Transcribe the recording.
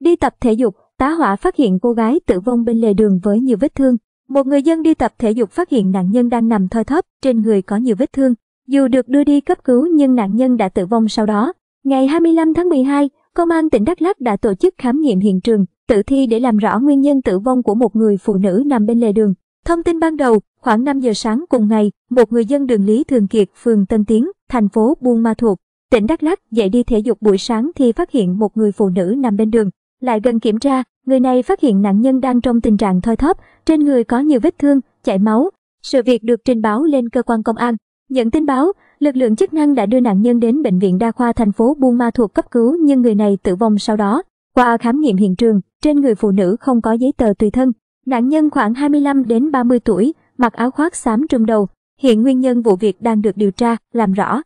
Đi tập thể dục, tá hỏa phát hiện cô gái tử vong bên lề đường với nhiều vết thương. Một người dân đi tập thể dục phát hiện nạn nhân đang nằm thoi thóp, trên người có nhiều vết thương. Dù được đưa đi cấp cứu nhưng nạn nhân đã tử vong sau đó. Ngày 25 tháng 12, Công an tỉnh Đắk Lắk đã tổ chức khám nghiệm hiện trường, tử thi để làm rõ nguyên nhân tử vong của một người phụ nữ nằm bên lề đường. Thông tin ban đầu, khoảng 5 giờ sáng cùng ngày, một người dân đường Lý Thường Kiệt, phường Tân Tiến, thành phố Buôn Ma Thuột, tỉnh Đắk Lắk dậy đi thể dục buổi sáng thì phát hiện một người phụ nữ nằm bên đường. Lại gần kiểm tra, người này phát hiện nạn nhân đang trong tình trạng thoi thóp, trên người có nhiều vết thương, chảy máu. Sự việc được trình báo lên cơ quan công an. Nhận tin báo, lực lượng chức năng đã đưa nạn nhân đến bệnh viện đa khoa thành phố Buôn Ma Thuột cấp cứu nhưng người này tử vong sau đó. Qua khám nghiệm hiện trường, trên người phụ nữ không có giấy tờ tùy thân. Nạn nhân khoảng 25 đến 30 tuổi, mặc áo khoác xám trùm đầu. Hiện nguyên nhân vụ việc đang được điều tra, làm rõ.